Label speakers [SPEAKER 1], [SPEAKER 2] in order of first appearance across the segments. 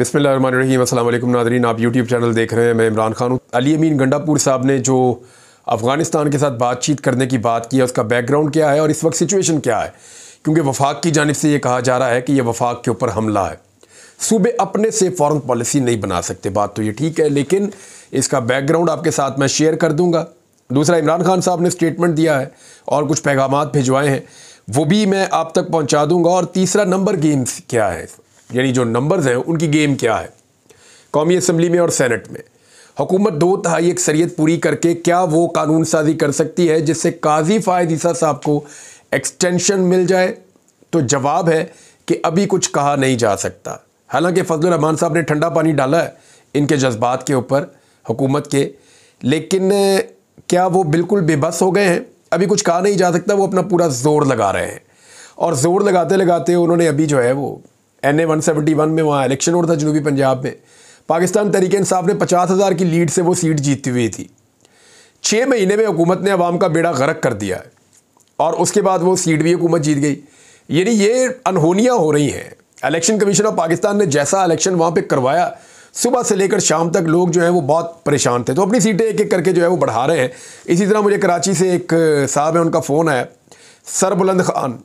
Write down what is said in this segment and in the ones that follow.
[SPEAKER 1] असल नादरीन आप YouTube channel देख रहे हैं मैं इमरान खान हूँ अली अमीन गंडापुर साहब ने जो अफ़गानिस्तान के साथ बातचीत करने की बात की है उसका बैकग्राउंड क्या है और इस वक्त सिचुएशन क्या है क्योंकि वफाक की जानब से ये कहा जा रहा है कि यह वफाक के ऊपर हमला है सूबे अपने से फ़ॉरन पॉलिसी नहीं बना सकते बात तो ये ठीक है लेकिन इसका बैकग्राउंड आपके साथ मैं शेयर कर दूँगा दूसरा इमरान खान साहब ने स्टेटमेंट दिया है और कुछ पैगाम भिजवाए हैं वो भी मैं आप तक पहुंचा दूंगा और तीसरा नंबर गेम्स क्या है यानी जो नंबर्स हैं उनकी गेम क्या है कौमी असम्बली में और सेनेट में हुकूमत दो तहाई सरियत पूरी करके क्या वो कानून साजी कर सकती है जिससे काजी फ़ायद ईसा साहब को एक्सटेंशन मिल जाए तो जवाब है कि अभी कुछ कहा नहीं जा सकता हालांकि फजल रहमान साहब ने ठंडा पानी डाला है इनके जज्बात के ऊपर हुकूमत के लेकिन क्या वो बिल्कुल बेबस हो गए हैं अभी कुछ कहा नहीं जा सकता वो अपना पूरा ज़ोर लगा रहे हैं और ज़ोर लगाते लगाते उन्होंने अभी जो है वो N A one seventy one में वहाँ इलेक्शन और था जनूबी पंजाब में पाकिस्तान तरीके इंसाफ ने पचास हज़ार की लीड से वो सीट जीती हुई थी छः महीने में हुकूमत ने आवाम का बेड़ा गर्क कर दिया है और उसके बाद वो सीट भी हुकूमत जीत गई यानी ये अनहोनियाँ हो रही हैं इलेक्शन कमीशन ऑफ पाकिस्तान ने जैसा इलेक्शन वहाँ पर करवाया सुबह से लेकर शाम तक लोग जो है वो बहुत परेशान थे तो अपनी सीटें एक एक करके जो है वो बढ़ा रहे हैं इसी तरह मुझे कराची से एक साहब है उनका फ़ोन आया सरबुलंद खान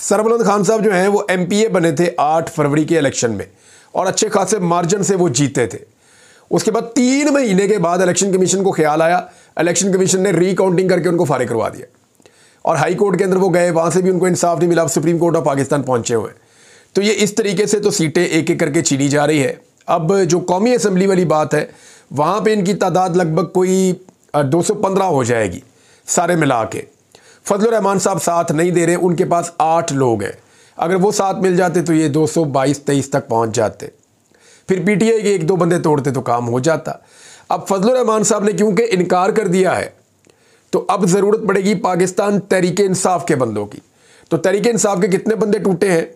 [SPEAKER 1] सरबलंद खान साहब जो हैं वो एम बने थे आठ फरवरी के इलेक्शन में और अच्छे खासे मार्जिन से वो जीते थे उसके बाद तीन महीने के बाद इलेक्शन कमीशन को ख्याल आया इलेक्शन कमीशन ने रीकाउंटिंग करके उनको फारिग करवा दिया और हाई कोर्ट के अंदर वो गए वहाँ से भी उनको इंसाफ नहीं मिला अब सुप्रीम कोर्ट ऑफ पाकिस्तान पहुँचे हुए तो ये इस तरीके से तो सीटें एक एक करके छीनी जा रही है अब जो कौमी असम्बली वाली बात है वहाँ पर इनकी तादाद लगभग कोई दो हो जाएगी सारे मिला के फजल रहमान साहब साथ नहीं दे रहे उनके पास आठ लोग हैं अगर वो साथ मिल जाते तो ये दो सौ बाईस तेईस तक पहुँच जाते फिर आई के एक दो बंदे तोड़ते तो काम हो जाता अब फजल रहमान साहब ने क्योंकि इनकार कर दिया है तो अब ज़रूरत पड़ेगी पाकिस्तान तहरीक इंसाफ के बंदों की तो तहरीक इंसाफ के कितने बंदे टूटे हैं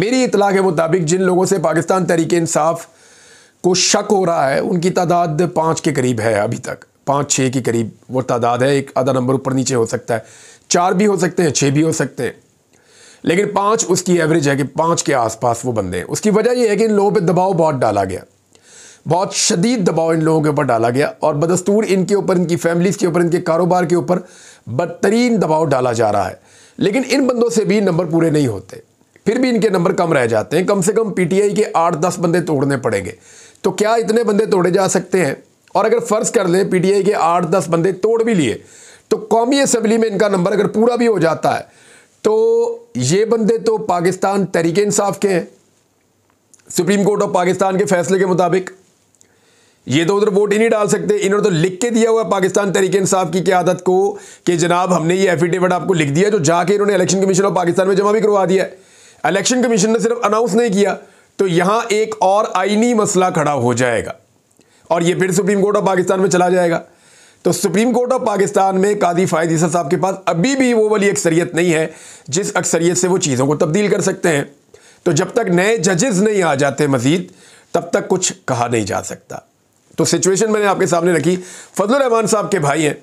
[SPEAKER 1] मेरी इतला के मुताबिक जिन लोगों से पाकिस्तान तहरीक इंसाफ को शक हो रहा है उनकी तादाद पाँच के करीब है अभी तक पाँच छः के करीब वो तादाद है एक आधा नंबर ऊपर नीचे हो सकता है चार भी हो सकते हैं छः भी हो सकते हैं लेकिन पाँच उसकी एवरेज है कि पाँच के आसपास वो बंदे हैं उसकी वजह यह है कि इन लोगों पर दबाव बहुत डाला गया बहुत शदीद दबाव इन लोगों के ऊपर डाला गया और बदस्तूर इनके ऊपर इनकी फैमिलीज़ के ऊपर इनके कारोबार के ऊपर बदतरीन दबाव डाला जा रहा है लेकिन इन बंदों से भी नंबर पूरे नहीं होते फिर भी इनके नंबर कम रह जाते हैं कम से कम पीटीआई के आठ दस बंदे तोड़ने पड़ेंगे तो क्या इतने बंदे तोड़े जा सकते हैं और अगर फ़र्ज़ कर लें पीटीआई के आठ दस बंदे तोड़ भी लिए तो कौमी असम्बली में इनका नंबर अगर पूरा भी हो जाता है तो ये बंदे तो पाकिस्तान तहरीक इंसाफ के हैं सुप्रीम कोर्ट ऑफ पाकिस्तान के फैसले के मुताबिक ये तो उधर वोट ही नहीं डाल सकते इन्होंने तो लिख के दिया हुआ पाकिस्तान तरीके इंसाफ की आदत को कि जनाब हमने ये एफिडेविट आपको लिख दिया जो जाके इन्होंने इलेक्शन कमीशन ऑफ पाकिस्तान में जमा भी करवा दिया इलेक्शन कमीशन ने सिर्फ अनाउंस नहीं किया तो यहाँ एक और आईनी मसला खड़ा हो जाएगा और ये फिर सुप्रीम कोर्ट ऑफ पाकिस्तान में चला जाएगा तो सुप्रीम कोर्ट ऑफ पाकिस्तान में कादी फायद ईसा साहब के पास अभी भी वो वाली अक्सरियत नहीं है जिस अक्सरियत से वो चीज़ों को तब्दील कर सकते हैं तो जब तक नए जजेज़ नहीं आ जाते मज़ीद तब तक कुछ कहा नहीं जा सकता तो सिचुएशन मैंने आपके सामने रखी फजल रहमान साहब के भाई हैं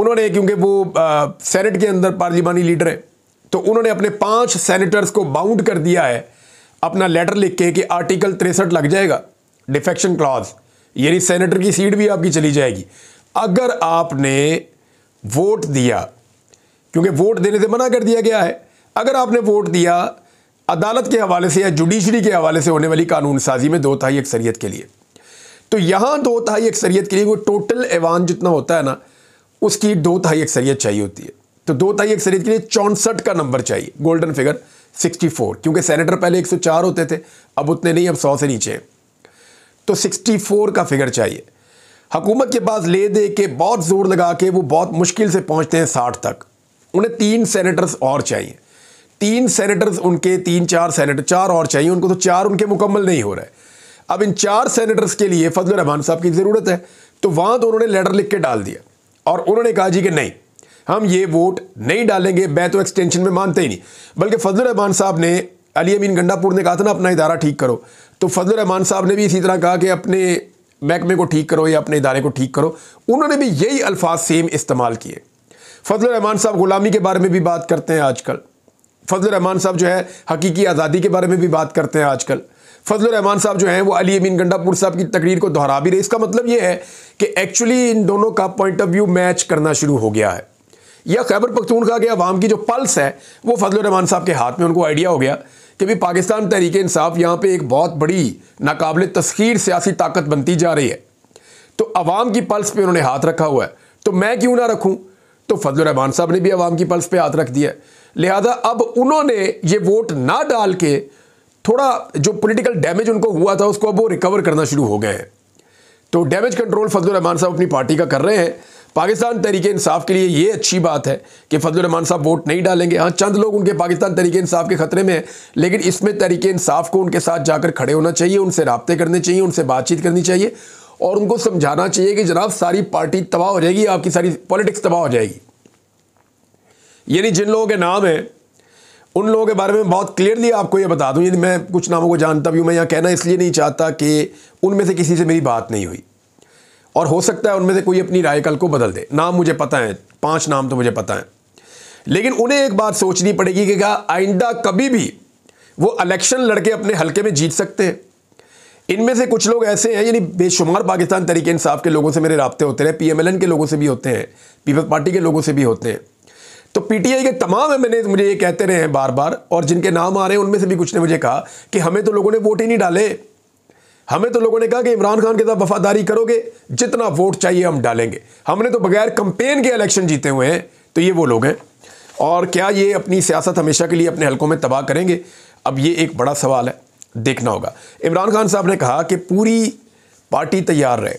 [SPEAKER 1] उन्होंने क्योंकि वो सैनट के अंदर पार्लिमानी लीडर हैं तो उन्होंने अपने पांच सैनिटर्स को बाउंड कर दिया है अपना लेटर लिख के कि आर्टिकल तिरसठ लग जाएगा डिफेक्शन क्लॉज यानी सेनेटर की सीट भी आपकी चली जाएगी अगर आपने वोट दिया क्योंकि वोट देने से मना कर दिया गया है अगर आपने वोट दिया अदालत के हवाले से या जुडिशरी के हवाले से होने वाली कानून साजी में दो तहाई अक्सरियत के लिए तो यहाँ दो तहाई अक्सरियत के लिए वो टोटल ऐवान जितना होता है ना उसकी दो तहाई अक्सरियत चाहिए होती है तो दो तहाई अक्सरियत के लिए चौंसठ का नंबर चाहिए गोल्डन फिगर 64 क्योंकि सेनेटर पहले 104 होते थे अब उतने नहीं अब 100 से नीचे तो तो 64 का फिगर चाहिए हुकूमत के पास ले दे के बहुत जोर लगा के वो बहुत मुश्किल से पहुँचते हैं साठ तक उन्हें तीन सेनेटर्स और चाहिए तीन सेनेटर्स उनके तीन चार सेनेटर चार और चाहिए उनको तो चार उनके मुकम्मल नहीं हो रहे अब इन चार सेनेटर्स के लिए फजल रहमान साहब की ज़रूरत है तो वहाँ तो उन्होंने लेटर लिख के डाल दिया और उन्होंने कहा जी कि नहीं हम ये वोट नहीं डालेंगे मैं तो एक्सटेंशन में मानते ही नहीं बल्कि फजल रहमान साहब ने अली अमीन गंडापुर ने कहा था ना अपना इदारा ठीक करो तो फजल रहमान साहब ने भी इसी तरह कहा कि अपने महकमे को ठीक करो या अपने इदारे को ठीक करो उन्होंने भी यही अल्फाज सेम इस्तेमाल किए फजल रहमान साहब ग़ुलामी के बारे में भी बात करते हैं आजकल फजल रहमान साहब जो है हकीकी आज़ादी के बारे में भी बात करते हैं आजकल फजल रहमान साहब जो हैं वो अली अमीन गंडापुर साहब की तकरीर को दोहरा भी रहे इसका मतलब ये है कि एक्चुअली इन दोनों का पॉइंट ऑफ व्यू मैच करना शुरू हो गया है या खैबर पख्तूनखा के अवाम की जो पल्स है वो फजल रहमान साहब के हाथ में उनको आइडिया हो गया कि भी पाकिस्तान तहरीक इंसाफ यहाँ पर एक बहुत बड़ी नाकबले तस्खीर सियासी ताकत बनती जा रही है तो अवाम की पल्स पर उन्होंने हाथ रखा हुआ है तो मैं क्यों ना रखूँ तो फजल रहमान साहब ने भी अवाम की पल्स पर हाथ रख दिया लिहाजा अब उन्होंने ये वोट ना डाल के थोड़ा जो पोलिटिकल डैमेज उनको हुआ था उसको अब वो रिकवर करना शुरू हो गए हैं तो डैमेज कंट्रोल फजल रहमान साहब अपनी पार्टी का कर रहे हैं पाकिस्तान तरीके इंसाफ के लिए ये अच्छी बात है कि फजलरहमान साहब वोट नहीं डालेंगे हाँ चंद लोग उनके पाकिस्तान तरीके इंसाफ के खतरे में हैं लेकिन इसमें तरीके इंसाफ को उनके साथ जाकर खड़े होना चाहिए उनसे रबते करने चाहिए उनसे बातचीत करनी चाहिए और उनको समझाना चाहिए कि जनाब सारी पार्टी तबाह हो जाएगी आपकी सारी पॉलिटिक्स तबाह हो जाएगी यानी जिन लोगों के नाम हैं उन लोगों के बारे में बहुत क्लियरली आपको ये बता दूँ यदि मैं कुछ नामों को जानता भी हूँ मैं यहाँ कहना इसलिए नहीं चाहता कि उनमें से किसी से मेरी बात नहीं हुई और हो सकता है उनमें से कोई अपनी राय कल को बदल दे नाम मुझे पता है पांच नाम तो मुझे पता है लेकिन उन्हें एक बात सोचनी पड़ेगी कि क्या आइंदा कभी भी वो इलेक्शन लड़के अपने हल्के में जीत सकते हैं इनमें से कुछ लोग ऐसे हैं यानी बेशुमार पाकिस्तान तरीके इंसाफ के लोगों से मेरे रबते होते एल पीएमएलएन के लोगों से भी होते हैं पीपल्स पार्टी के लोगों से भी होते हैं तो पीटीआई के तमाम एम मैंने मुझे ये कहते रहे हैं बार बार और जिनके नाम आ रहे हैं उनमें से भी कुछ ने मुझे कहा कि हमें तो लोगों ने वोट ही नहीं डाले हमें तो लोगों ने कहा कि इमरान खान के साथ वफादारी करोगे जितना वोट चाहिए हम डालेंगे हमने तो बगैर कंपेन के इलेक्शन जीते हुए हैं तो ये वो लोग हैं और क्या ये अपनी सियासत हमेशा के लिए अपने हलकों में तबाह करेंगे अब ये एक बड़ा सवाल है देखना होगा इमरान खान साहब ने कहा कि पूरी पार्टी तैयार रहे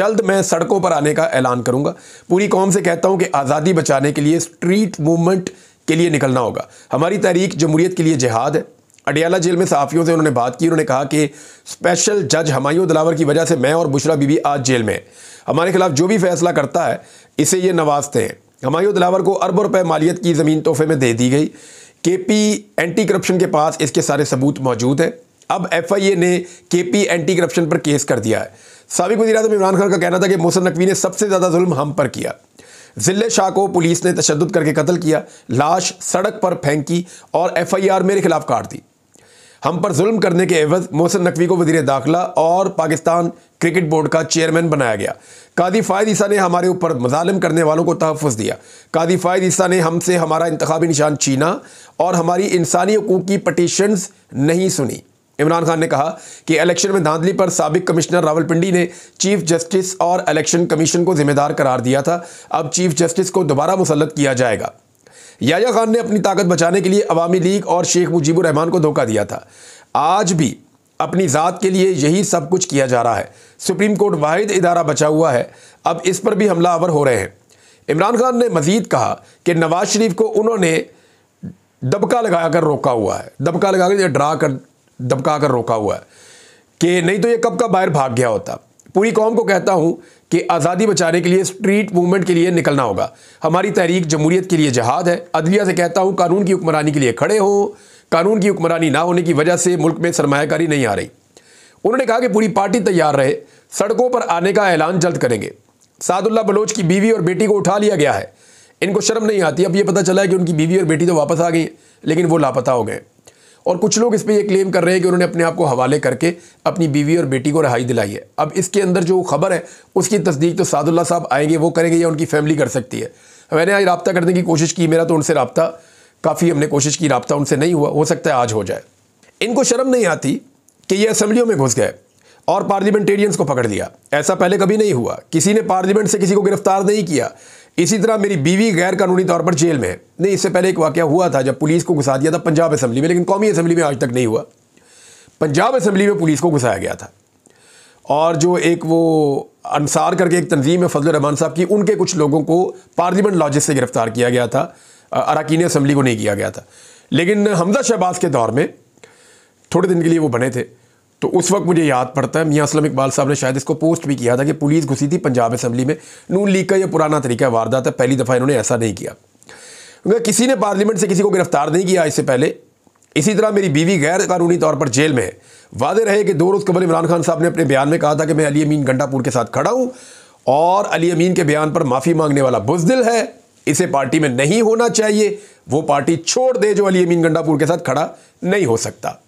[SPEAKER 1] जल्द मैं सड़कों पर आने का ऐलान करूंगा पूरी कौम से कहता हूं कि आज़ादी बचाने के लिए स्ट्रीट मूवमेंट के लिए निकलना होगा हमारी तहरीक जमहूरियत के लिए जिहाद है अडियाला जेल में सहाफ़ियों से उन्होंने बात की उन्होंने कहा कि स्पेशल जज हमायूं दिलावर की वजह से मैं और बुशरा बीबी आज जेल में हमारे खिलाफ जो भी फैसला करता है इसे ये नवाजते हैं हमायूं दिलावर को अरबों रुपए मालियत की ज़मीन तोहफे में दे दी गई के पी एंटी करप्शन के पास इसके सारे सबूत मौजूद हैं अब एफ आई ए ने के पी एंटी करप्शन पर केस कर दिया है सबक वजी अजम इमरान खान का कहना था कि मोहसन नकवी ने सबसे ज़्यादा जुल्म हम पर किया जिले शाह को पुलिस ने तशद करके कत्ल किया लाश सड़क पर फेंकी और एफ आई आर मेरे खिलाफ काट दी हम पर जुल्म करने के एवज मोहसन नकवी को वजीर दाखिला और पाकिस्तान क्रिकेट बोर्ड का चेयरमैन बनाया गया कादी फ़ायद ईसा ने हमारे ऊपर मजालम करने वालों को तहफ़ दिया कादी फ़ायद ईसा ने हमसे हमारा इंतबी निशान छीना और हमारी इंसानी हकूक़ की पटिशन्स नहीं सुनी इमरान खान ने कहा कि इलेक्शन में धांधली पर सबक कमिश्नर रावलपिंडी ने चीफ जस्टिस और इलेक्शन कमीशन को जिम्मेदार करार दिया था अब चीफ जस्टिस को दोबारा मुसलत किया जाएगा याया खान ने अपनी ताकत बचाने के लिए अवामी लीग और शेख मुजीबुर रहमान को धोखा दिया था आज भी अपनी ज़ात के लिए यही सब कुछ किया जा रहा है सुप्रीम कोर्ट वाहिद इदारा बचा हुआ है अब इस पर भी हमला आवर हो रहे हैं इमरान खान ने मजीद कहा कि नवाज शरीफ को उन्होंने दबका लगा कर रोका हुआ है दबका लगा कर ड्रा कर दबका कर रोका हुआ है कि नहीं तो ये कब का बाहर भाग गया होता पूरी कौम को कहता हूँ कि आज़ादी बचाने के लिए स्ट्रीट मूवमेंट के लिए निकलना होगा हमारी तहरीक जमूरीत के लिए जहाद है अदलिया से कहता हूँ कानून की हुक्मरानी के लिए खड़े हों कानून की हुक्मरानी ना होने की वजह से मुल्क में सरमाकारी नहीं आ रही उन्होंने कहा कि पूरी पार्टी तैयार रहे सड़कों पर आने का ऐलान जल्द करेंगे सादुल्ला बलोच की बीवी और बेटी को उठा लिया गया है इनको शर्म नहीं आती अब ये पता चला है कि उनकी बीवी और बेटी तो वापस आ गई लेकिन वो लापता हो गए और कुछ लोग इस पर यह क्लेम कर रहे हैं कि उन्होंने अपने आप को हवाले करके अपनी बीवी और बेटी को रहाई दिलाई है अब इसके अंदर जो खबर है उसकी तस्दीक तो सादुल्ला साहब आएंगे वो करेंगे या उनकी फैमिली कर सकती है मैंने आज रबता करने की कोशिश की मेरा तो उनसे रबता काफ़ी हमने कोशिश की रबता उनसे नहीं हुआ हो सकता है आज हो जाए इनको शर्म नहीं आती कि ये असम्बलियों में घुस गए और पार्लियामेंटेरियंस को पकड़ लिया ऐसा पहले कभी नहीं हुआ किसी ने पार्लियामेंट से किसी को गिरफ्तार नहीं किया इसी तरह मेरी बीवी गैर कानूनी तौर पर जेल में है नहीं इससे पहले एक वाक्य हुआ था जब पुलिस को घुसा दिया था पंजाब असम्बली में लेकिन कौमी असम्बली में आज तक नहीं हुआ पंजाब असम्बली में पुलिस को घुसाया गया था और जो एक वो अनसार करके एक तंजीम है फजल रहमान साहब की उनके कुछ लोगों को पार्लियामेंट लॉजिस से गिरफ़्तार किया गया था अरकान असम्बली को नहीं किया गया था लेकिन हमजा शहबाज के दौर में थोड़े दिन के लिए वो बने थे तो उस वक्त मुझे याद पड़ता है मियाँ असलम इकबाल साहब ने शायद इसको पोस्ट भी किया था कि पुलिस घुसी थी पंजाब असम्बली में नून लीग का यह पुराना तरीका वारदात है पहली दफ़ा इन्होंने ऐसा नहीं किया क्योंकि किसी ने पार्लियामेंट से किसी को गिरफ्तार नहीं किया इससे पहले इसी तरह मेरी बीवी गैर कानूनी तौर पर जेल में है वादे रहे कि दो रोज़ कबल इमरान खान साहब ने अपने बयान में कहा था कि मैं अली अमीन घंटापुर के साथ खड़ा हूँ और अली अमीन के बयान पर माफ़ी मांगने वाला बुजदिल है इसे पार्टी में नहीं होना चाहिए वो पार्टी छोड़ दे जो अली अमीन गंडापुर के साथ खड़ा नहीं हो सकता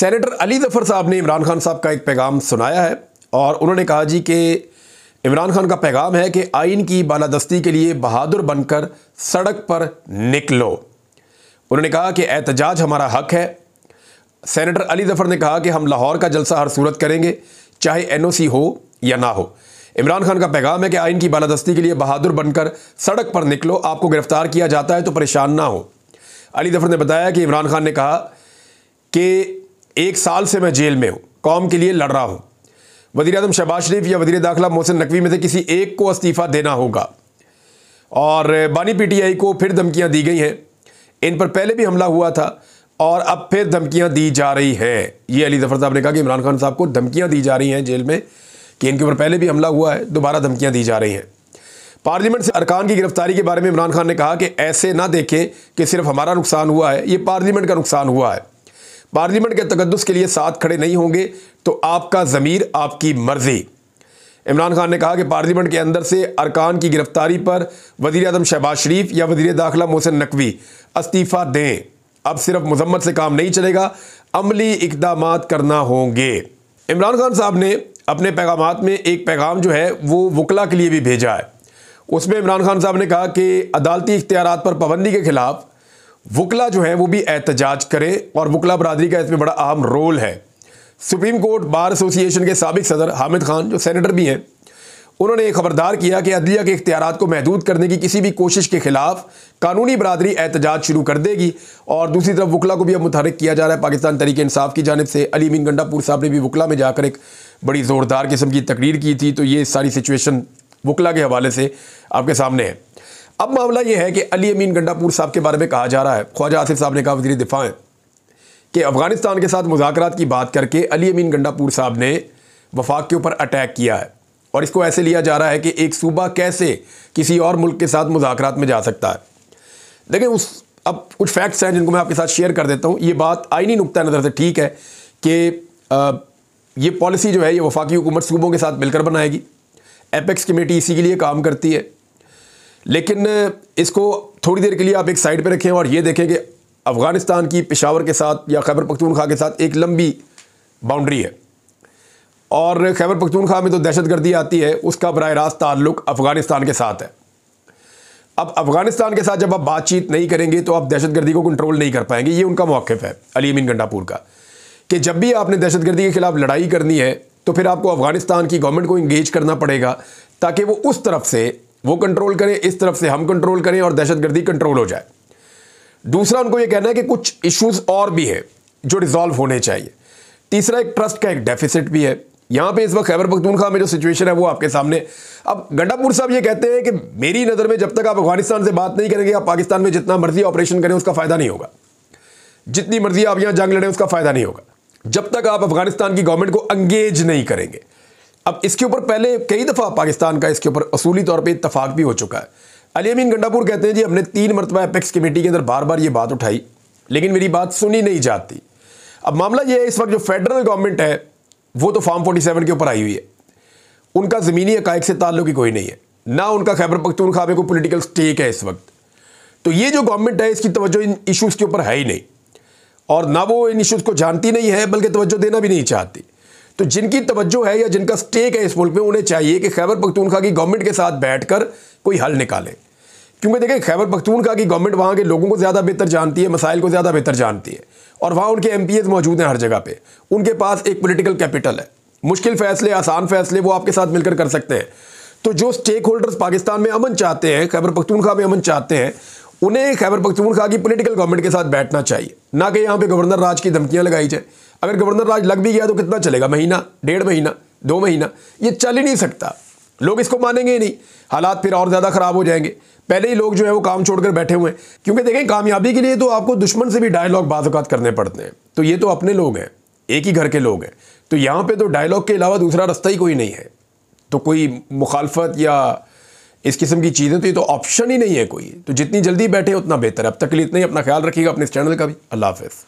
[SPEAKER 1] सेनेटर अली जफ़र साहब ने इमरान खान साहब का एक पैगाम सुनाया है और उन्होंने कहा जी कि इमरान खान का पैगाम है कि आइन की बालादस्ती के लिए बहादुर बनकर सड़क पर निकलो उन्होंने कहा कि एहतजाज हमारा हक है सेनेटर अली जफ़र ने कहा कि हम लाहौर का जलसा हर सूरत करेंगे चाहे एन हो या ना हो इमरान खान का पैगाम है कि आइन की बालादस्ती के लिए बहादुर बनकर सड़क पर निकलो आपको गिरफ्तार किया जाता है तो परेशान ना हो अली जफ़र ने बताया कि इमरान खान ने कहा कि एक साल से मैं जेल में हूँ कौम के लिए लड़ रहा हूँ वजी अजम शहबाज शरीफ या वजी दाखिला मोहसिन नकवी में से किसी एक को इस्तीफ़ा देना होगा और बानी पीटीआई को फिर धमकियाँ दी गई हैं इन पर पहले भी हमला हुआ था और अब फिर धमकियाँ दी जा रही हैं ये अली जफ़र साहब ने कहा कि इमरान खान साहब को धमकियाँ दी जा रही हैं जेल में कि इनके ऊपर पहले भी हमला हुआ है दोबारा धमकियाँ दी जा रही हैं पार्लियामेंट से अरकान की गिरफ्तारी के बारे में इमरान खान ने कहा कि ऐसे ना देखें कि सिर्फ हमारा नुकसान हुआ है ये पार्लियामेंट का नुकसान हुआ है पार्लियामेंट के तकदस के लिए साथ खड़े नहीं होंगे तो आपका ज़मीर आपकी मर्जी इमरान खान ने कहा कि पार्लियामेंट के अंदर से अरकान की गिरफ्तारी पर वजी अजम शहबाज शरीफ या वजी दाखिला मोहसिन नकवी इस्तीफ़ा दें अब सिर्फ मजम्मत से काम नहीं चलेगा अमली इकदाम करना होंगे इमरान खान साहब ने अपने पैगाम में एक पैगाम जो है वो वकला के लिए भी भेजा है उसमें इमरान खान साहब ने कहा कि अदालती इख्तियार पर पाबंदी के खिलाफ वकला जो है वो भी एहतजाज करें और वकला बरदरी का इसमें बड़ा अहम रोल है सुप्रीम कोर्ट बार एसोसिएशन के सबक सदर हामिद खान जो सैनिटर भी हैं उन्होंने खबरदार किया कि अदलिया के इख्तियार को महदूद करने की किसी भी कोशिश के खिलाफ कानूनी बरदरी एहतजाज शुरू कर देगी और दूसरी तरफ वकला को भी अब मुतहरक किया जा रहा है पाकिस्तान तरीके इंसाफ की जानब से अली मीन गंडापुर साहब ने भी वकला में जाकर एक बड़ी ज़ोरदार किस्म की तकरीर की थी तो ये सारी सिचुएशन वकला के हवाले से आपके सामने है अब मामला यह है कि अली अमीन गंडापुर साहब के बारे में कहा जा रहा है ख्वाजा आसिफ साहब ने कहा वजी दिफा है कि अफ़गानिस्तान के साथ मुजाकर की बात करके अली अमीन गंडापुर साहब ने वफाक के ऊपर अटैक किया है और इसको ऐसे लिया जा रहा है कि एक सूबा कैसे किसी और मुल्क के साथ मुजाकर में जा सकता है देखिए उस अब कुछ फैक्ट्स हैं जिनको मैं आपके साथ शेयर कर देता हूँ ये बात आइनी नुकतः नज़र से ठीक है कि ये पॉलिसी जो है ये वफाकी हुकूमत सूबों के साथ मिलकर बनाएगी एपेक्स कमेटी इसी के लिए काम करती है लेकिन इसको थोड़ी देर के लिए आप एक साइड पर रखें और ये देखें कि अफ़गानिस्तान की पेशावर के साथ या खैबर पख्तूनख्वा के साथ एक लंबी बाउंड्री है और खैबर पखतूनखा में तो दहशत गर्दी आती है उसका बरह रास्त ताल्लुक अफ़गानिस्तान के साथ है अब अफ़गानिस्तान के साथ जब आप बातचीत नहीं करेंगे तो आप दहशत गर्दी को कंट्रोल नहीं कर पाएंगे ये उनका मौक़ है अली अमीन गंडापुर का कि जब भी आपने दहशत गर्दी के ख़िलाफ़ लड़ाई करनी है तो फिर आपको अफ़गानिस्तान की गवर्नमेंट को इंगेज करना पड़ेगा ताकि वो उस तरफ से वो कंट्रोल करें इस तरफ से हम कंट्रोल करें और दहशतगर्दी कंट्रोल हो जाए दूसरा उनको ये कहना है कि कुछ इश्यूज और भी हैं जो रिजॉल्व होने चाहिए तीसरा एक ट्रस्ट का एक डेफिसिट भी है यहाँ पे इस वक्त खैबर पख्तूनखा में जो सिचुएशन है वो आपके सामने अब गड्डापुर साहब ये कहते हैं कि मेरी नज़र में जब तक आप अफगानिस्तान से बात नहीं करेंगे आप पाकिस्तान में जितना मर्जी ऑपरेशन करें उसका फ़ायदा नहीं होगा जितनी मर्जी आप यहाँ जंग लड़ें उसका फ़ायदा नहीं होगा जब तक आप अफगानिस्तान की गवर्नमेंट को अंगेज नहीं करेंगे अब इसके ऊपर पहले कई दफ़ा पाकिस्तान का इसके ऊपर असूली तौर पर इतफाक भी हो चुका है अली अमीन गंडापुर कहते हैं जी हमने तीन मरतबा अपेक्स कमेटी के अंदर बार बार ये बात उठाई लेकिन मेरी बात सुनी नहीं जाती अब मामला यह है इस वक्त जो फेडरल गवर्नमेंट है वो तो फार्म सेवन के ऊपर आई हुई है उनका ज़मीनी हकैक से ताल्लुक ही कोई नहीं है ना उनका खैबर पख्तून खाबे कोई पोलिटिकल स्टेक है इस वक्त तो ये जो गवर्नमेंट है इसकी तोज्जो इन इशूज़ के ऊपर है ही नहीं और ना वो इन इशूज़ को जानती नहीं है बल्कि तवज्जो देना भी नहीं चाहती तो जिनकी तवज्जो है या जिनका स्टेक है इस मुल्क में उन्हें चाहिए कि खैबर पखतूनखा की गवर्नमेंट के साथ बैठकर कोई हल निकाले क्योंकि देखें खैबर पखतूनखा की गवर्नमेंट वहाँ के लोगों को ज़्यादा बेहतर जानती है मसाइल को ज़्यादा बेहतर जानती है और वहाँ उनके एम मौजूद हैं हर जगह पर उनके पास एक पोलिटिकल कैपिटल है मुश्किल फैसले आसान फैसले वो आपके साथ मिलकर कर सकते हैं तो जो स्टेक होल्डर्स पाकिस्तान में अमन चाहते हैं खैबर पखतूनखा में अमन चाहते हैं उन्हें खैबर खा की पोलिटिकल गवर्नमेंट के साथ बैठना चाहिए ना कि यहाँ पे गवर्नर राज की धमकियाँ लगाई जाए अगर गवर्नर राज लग भी गया तो कितना चलेगा महीना डेढ़ महीना दो महीना ये चल ही नहीं सकता लोग इसको मानेंगे ही नहीं हालात फिर और ज़्यादा ख़राब हो जाएंगे पहले ही लोग जो है वो काम छोड़कर बैठे हुए हैं क्योंकि देखें कामयाबी के लिए तो आपको दुश्मन से भी डायलॉग बाज़ात करने पड़ते हैं तो ये तो अपने लोग हैं एक ही घर के लोग हैं तो यहाँ पर तो डायलॉग के अलावा दूसरा रास्ता ही कोई नहीं है तो कोई मुखालफत या इस किस्म की चीज़ें तो ये तो ऑप्शन ही नहीं है कोई तो जितनी जल्दी बैठे उतना बेहतर अब तक के लिए इतना ही अपना ख्याल रखिएगा अपने इस चैनल का भी अल्लाह हाफ़